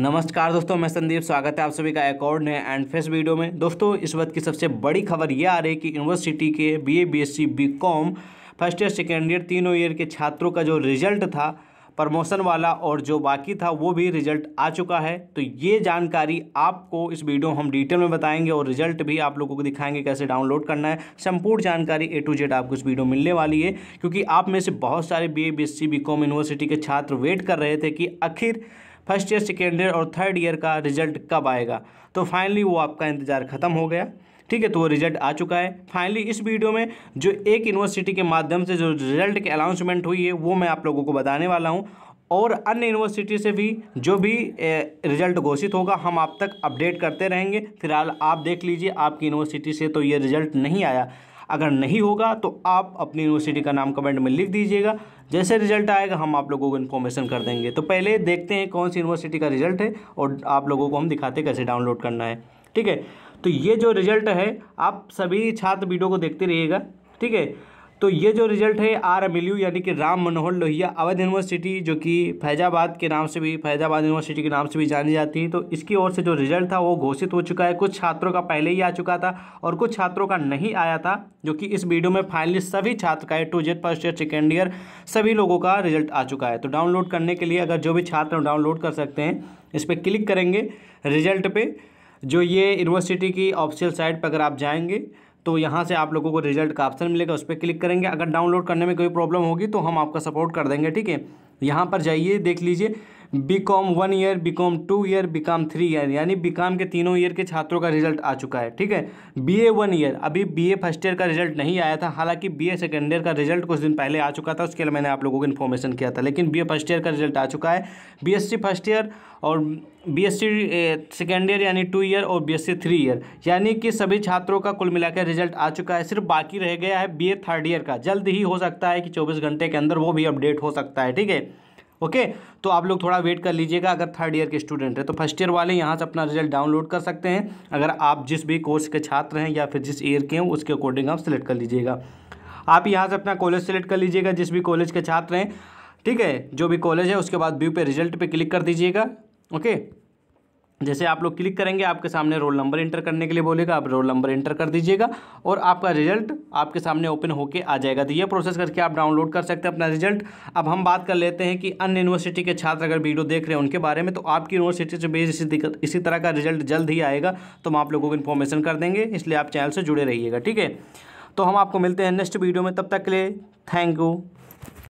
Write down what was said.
नमस्कार दोस्तों मैं संदीप स्वागत है आप सभी का एक और नए एंड फेस वीडियो में दोस्तों इस वक्त की सबसे बड़ी खबर यह आ रही है कि यूनिवर्सिटी के BA BSc BCom first year second year तीनों ईयर के छात्रों का जो रिजल्ट था प्रमोशन वाला और जो बाकी था वो भी रिजल्ट आ चुका है तो ये जानकारी आपको इस वीडियो हम डिटेल में बताएंगे और रिजल्ट भी आप लोगों को दिखाएंगे कैसे डाउनलोड करना है संपूर्ण जानकारी ए टू जेड आपको इस वीडियो मिलने वाली है क्योंकि आप में से बहुत सारे B A B S C B com university के छात्र वेट कर रहे थे कि आखिर फर्स्ट ईयर सेकेंड ईयर और थर्ड ईयर का रिजल्ट कब आएगा तो फाइनली वो आपका इंतज़ार ख़त्म हो गया ठीक है तो वो रिजल्ट आ चुका है फाइनली इस वीडियो में जो एक यूनिवर्सिटी के माध्यम से जो रिजल्ट की अनाउंसमेंट हुई है वो मैं आप लोगों को बताने वाला हूँ और अन्य यूनिवर्सिटी से भी जो भी रिजल्ट घोषित होगा हम आप तक अपडेट करते रहेंगे फिलहाल आप देख लीजिए आपकी यूनिवर्सिटी से तो ये रिजल्ट नहीं आया अगर नहीं होगा तो आप अपनी यूनिवर्सिटी का नाम कमेंट में लिख दीजिएगा जैसे रिजल्ट आएगा हम आप लोगों को इन्फॉर्मेशन कर देंगे तो पहले देखते हैं कौन सी यूनिवर्सिटी का रिजल्ट है और आप लोगों को हम दिखाते कैसे डाउनलोड करना है ठीक है तो ये जो रिजल्ट है आप सभी छात्र वीडियो को देखते रहिएगा ठीक है तो ये जो रिजल्ट है आर एम यानी कि राम मनोहर लोहिया अवध यूनिवर्सिटी जो कि फैजाबाद के नाम से भी फैजाबाद यूनिवर्सिटी के नाम से भी जानी जाती है तो इसकी ओर से जो रिजल्ट था वो घोषित हो चुका है कुछ छात्रों का पहले ही आ चुका था और कुछ छात्रों का नहीं आया था जो कि इस वीडियो में फाइनली सभी छात्र का to Z first year second year सभी लोगों का रिजल्ट आ चुका है तो डाउनलोड करने के लिए अगर जो भी छात्र डाउनलोड कर सकते हैं इस पर क्लिक करेंगे रिजल्ट पर जो ये यूनिवर्सिटी की ऑफिशियल साइट पर अगर आप जाएंगे तो यहाँ से आप लोगों को रिजल्ट का ऑप्शन मिलेगा उस पर क्लिक करेंगे अगर डाउनलोड करने में कोई प्रॉब्लम होगी तो हम आपका सपोर्ट कर देंगे ठीक है यहाँ पर जाइए देख लीजिए B com one year B com two year B com three year यानी बी कॉम के तीनों ईयर के छात्रों का रिजल्ट आ चुका है ठीक है बी ए वन ईयर अभी बी ए फर्स्ट ईयर का रिजल्ट नहीं आया था हालांकि बी ए सेकेंड ईयर का रिजल्ट कुछ दिन पहले आ चुका था उसके लिए मैंने आप लोगों को इन्फॉर्मेशन किया था लेकिन बी ए फर्स्ट ईयर का रिजल्ट आ चुका है B S C first year और B S C second year यानी टू ईयर और B S C three year यानी कि सभी छात्रों का कुल मिलाकर रिजल्ट आ चुका है सिर्फ बाकी रह गया है बी ए थर्ड ईयर का जल्द ही हो सकता है कि चौबीस घंटे के अंदर वो भी अपडेट हो सकता है ठीक है ओके तो आप लोग थोड़ा वेट कर लीजिएगा अगर थर्ड ईयर के स्टूडेंट हैं तो फर्स्ट ईयर वाले यहाँ से अपना रिजल्ट डाउनलोड कर सकते हैं अगर आप जिस भी कोर्स के छात्र हैं या फिर जिस ईयर के हैं उसके अकॉर्डिंग आप सेलेक्ट कर लीजिएगा आप यहाँ से अपना कॉलेज सेलेक्ट कर लीजिएगा जिस भी कॉलेज के छात्र हैं ठीक है जो भी कॉलेज है उसके बाद व्यू पे रिजल्ट पे क्लिक कर दीजिएगा ओके जैसे आप लोग क्लिक करेंगे आपके सामने रोल नंबर इंटर करने के लिए बोलेगा आप रोल नंबर इंटर कर दीजिएगा और आपका रिजल्ट आपके सामने ओपन होके आ जाएगा तो ये प्रोसेस करके आप डाउनलोड कर सकते हैं अपना रिजल्ट अब हम बात कर लेते हैं कि अन्य यूनिवर्सिटी के छात्र अगर वीडियो देख रहे हैं उनके बारे में तो आपकी यूनिवर्सिटी से बेस इसी इसी तरह का रिजल्ट जल्द ही आएगा तो हम आप लोगों को इन्फॉर्मेशन कर देंगे इसलिए आप चैनल से जुड़े रहिएगा ठीक है तो हम आपको मिलते हैं नेक्स्ट वीडियो में तब तक के लिए थैंक यू